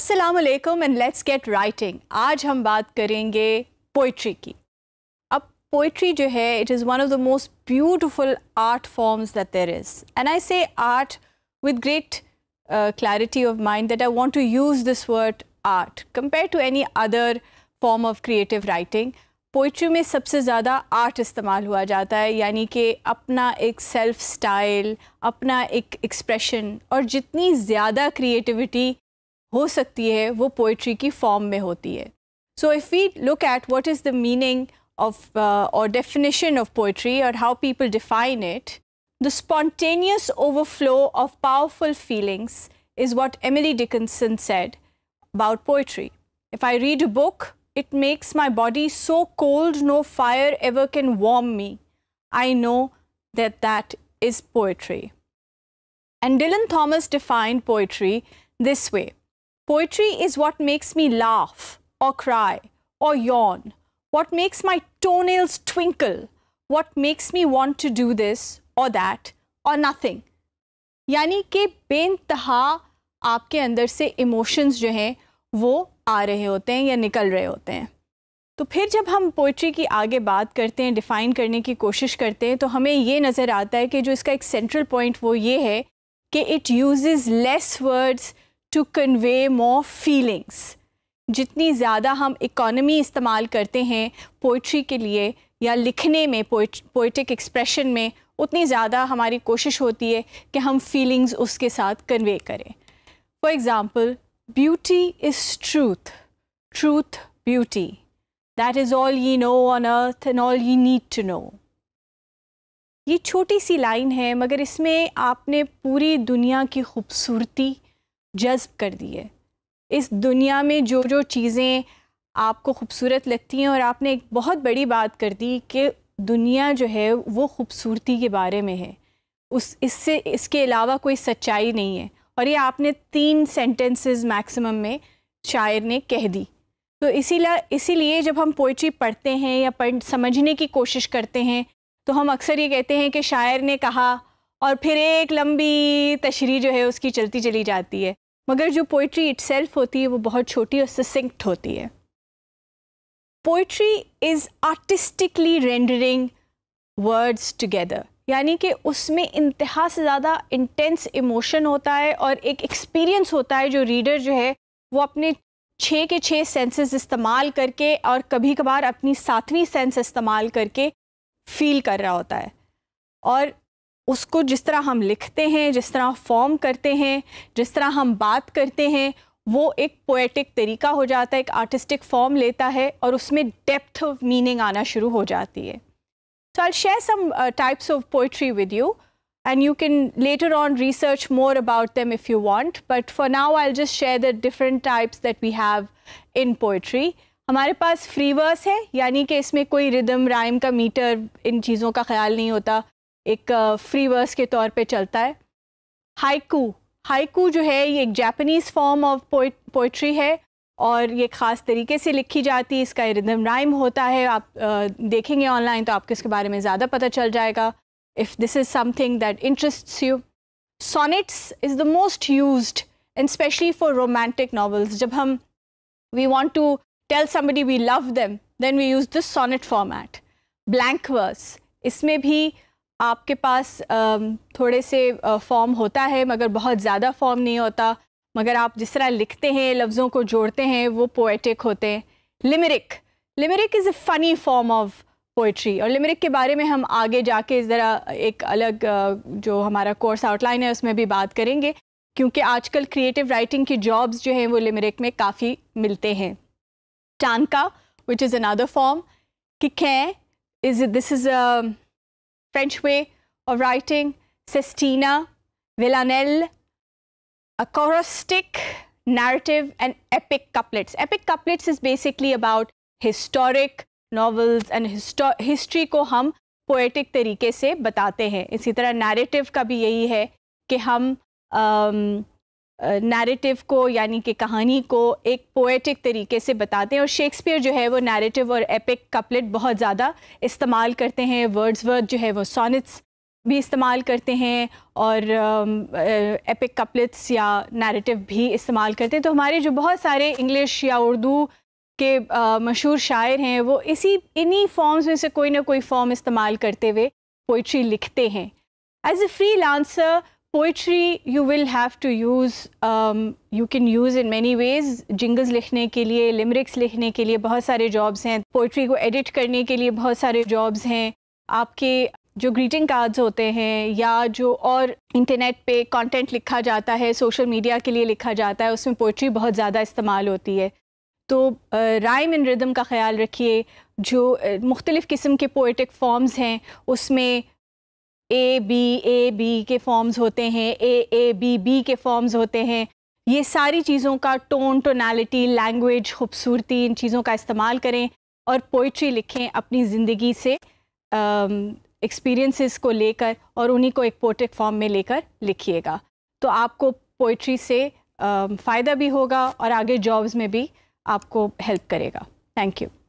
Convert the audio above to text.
अस्सलाम वालेकुम and let's get writing आज हम बात करेंगे पोइट्री की अब पोइट्री जो है it is one of the most beautiful art forms that there is and I say art with great clarity of mind that I want to use this word art compare to any other form of creative writing poetry में सबसे ज़्यादा art इस्तेमाल हुआ जाता है यानी कि अपना एक सेल्फ स्टाइल अपना एक एक्सप्रेशन और जितनी ज़्यादा क्रिएटिविटी हो सकती है वो पोइट्री की फॉर्म में होती है so if we look at what is the meaning of और of ऑफ पोइट्री और how people define it the spontaneous overflow of powerful is what Emily Dickinson said about poetry. If I read a book, it makes my body so cold no fire ever can warm me. I know that that is poetry. And Dylan Thomas defined poetry this way Poetry is what makes me laugh or cry or yawn, what makes my toenails twinkle, what makes me want to do this or that or nothing. यानी कि बेनतहा आपके अंदर से emotions जो हैं वो आ रहे होते हैं या निकल रहे होते हैं तो फिर जब हम पोइट्री की आगे बात करते हैं डिफ़ाइन करने की कोशिश करते हैं तो हमें ये नज़र आता है कि जो इसका एक सेंट्रल पॉइंट वो ये है कि it use less words to convey more feelings जितनी ज़्यादा हम इकोनमी इस्तेमाल करते हैं पोइट्री के लिए या लिखने में पोइटिक एक्सप्रेशन में उतनी ज़्यादा हमारी कोशिश होती है कि हम फीलिंग्स उसके साथ कन्वे करें for example beauty is truth truth beauty that is all you know on earth and all you need to know ये छोटी सी लाइन है मगर इसमें आपने पूरी दुनिया की खूबसूरती जज्ब कर दिए इस दुनिया में जो जो चीज़ें आपको खूबसूरत लगती हैं और आपने एक बहुत बड़ी बात कर दी कि दुनिया जो है वो खूबसूरती के बारे में है उस इससे इसके अलावा कोई सच्चाई नहीं है और ये आपने तीन सेंटेंसेस मैक्सिमम में शायर ने कह दी तो इसीलिए इसीलिए जब हम पोइट्री पढ़ते हैं या पढ़ समझने की कोशिश करते हैं तो हम अक्सर ये कहते हैं कि शायर ने कहा और फिर एक लंबी तशरी जो है उसकी चलती चली जाती है मगर जो पोइट्री इट होती है वो बहुत छोटी और सिसिंक्ट होती है poetry is artistically rendering words together यानी कि उसमें इंतहा से ज़्यादा इंटेंस इमोशन होता है और एक एक्सपीरियंस होता है जो रीडर जो है वो अपने छः के छः सेंसेस इस्तेमाल करके और कभी कभार अपनी सातवीं सेंस इस्तेमाल करके फील कर रहा होता है और उसको जिस तरह हम लिखते हैं जिस तरह फॉर्म करते हैं जिस तरह हम बात करते हैं वो एक पोएटिक तरीका हो जाता है एक आर्टिस्टिक फॉर्म लेता है और उसमें डेप्थ ऑफ मीनिंग आना शुरू हो जाती है so I share some types of poetry with you and you can later on research more about them if you want but for now I just share the different types that we have in poetry हमारे पास free verse है यानी कि इसमें कोई rhythm rhyme का meter इन चीज़ों का ख्याल नहीं होता एक फ्री वर्स के तौर पे चलता है हाइकू हाइकू जो है ये एक जापानीज़ फॉर्म ऑफ पोइट्री है और ये ख़ास तरीके से लिखी जाती है इसका रिदम राइम होता है आप देखेंगे ऑनलाइन तो आपको इसके बारे में ज़्यादा पता चल जाएगा if this is something that interests you sonnets is the most use and specially for romantic novels जब हम we want to tell somebody we love them then we use this sonnet format blank verse इसमें भी आपके पास थोड़े से form होता है मगर बहुत ज़्यादा फॉर्म नहीं होता मगर आप जिस तरह लिखते हैं लफ्ज़ों को जोड़ते हैं वो पोएटिक होते हैं limerick limerick is a funny form of poetry और लिमरिक के बारे में हम आगे जाके ज़रा एक अलग जो हमारा कोर्स आउटलाइन है उसमें भी बात करेंगे क्योंकि आजकल क्रिएटिव राइटिंग की जॉब्स जो हैं वो लिमरिक में काफ़ी मिलते हैं टानका विच इज़ अनादर फॉर्म कि कै is this is French way of writing, Sestina, Villanelle, a choristic narrative and epic couplets. Epic couplets is basically about historic novels and histo history ko hum poetic तरीके se batate हैं Isi tarah narrative ka bhi यही hai कि hum um, narrative को यानी कि कहानी को एक पोएटिक तरीके से बताते हैं और शेक्सपियर जो है वो नैरेटिव और एपिक कपलेट बहुत ज़्यादा इस्तेमाल करते हैं वर्ड्स वर्ड जो है वो सोनेट्स भी इस्तेमाल करते हैं और एपिक कपलेट्स या नैरेटिव भी इस्तेमाल करते हैं तो हमारे जो बहुत सारे इंग्लिश या उर्दू के मशहूर शायर हैं वो इसी इन्हीं फॉर्म्स में से कोई ना कोई फॉर्म इस्तेमाल करते हुए पोइट्री लिखते हैं as a freelancer poetry you will have to use you can use in many ways jingles लिखने के लिए लिमरिक्स लिखने के लिए बहुत सारे जॉब्स हैं पोइट्री को एडिट करने के लिए बहुत सारे जॉब्स हैं आपके जो ग्रीटिंग कार्ड्स होते हैं या जो और इंटरनेट पे कंटेंट लिखा जाता है सोशल मीडिया के लिए लिखा जाता है उसमें पोइट्री बहुत ज़्यादा इस्तेमाल होती है तो राइम एंड रिदम का ख्याल रखिए जो मुख्तलिफ़ किस्म के पोइटिक फॉर्म्स हैं उसमें ए बी ए बी के फॉर्म्स होते हैं ए ए बी बी के फॉर्म्स होते हैं ये सारी चीज़ों का टोन टोनालिटी लैंग्वेज खूबसूरती इन चीज़ों का इस्तेमाल करें और पोइट्री लिखें अपनी ज़िंदगी से एक्सपीरियंसेस को लेकर और उन्हीं को एक पोट्रिक फॉर्म में लेकर लिखिएगा तो आपको पोइट्री से फ़ायदा भी होगा और आगे जॉब्स में भी आपको हेल्प करेगा थैंक यू